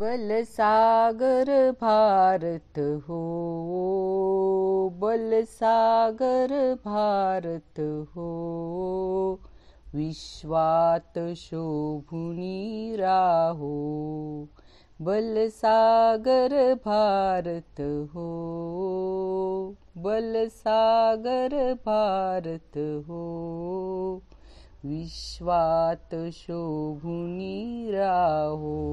बल सागर भारत हो बल सागर भारत हो विश्वात शोभुनी राहो बल सागर भारत हो बल सागर भारत हो विश्वात शोभुनी राहो